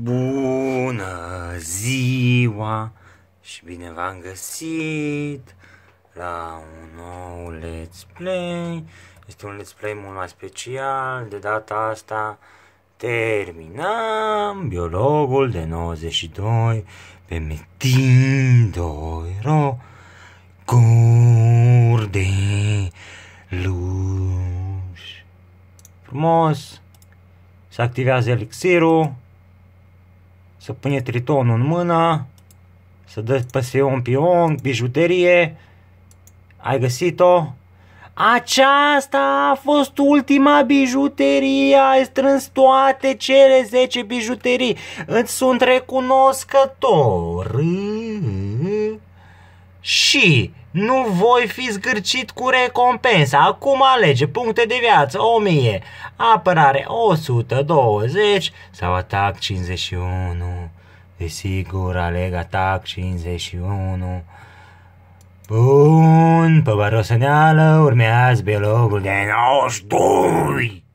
Bună ziua și bine v-am găsit la un nou Let's Play. Este un Let's Play mult mai special, de data asta terminam biologul de 92 pe Metindoiro cur de luș. Frumos, se activează elixirul să pune tritonul în mână, să dă păseon pion, bijuterie, ai găsit-o? Aceasta a fost ultima bijuterie, ai strâns toate cele 10 bijuterii, îți sunt recunoscător și nu voi fi zgârcit cu recompensa. Acum alege puncte de viață 1000, apărare 120 sau atac 51. Desigur, aleg atac 51. Bun, pe baroseneală urmează biologul de 92.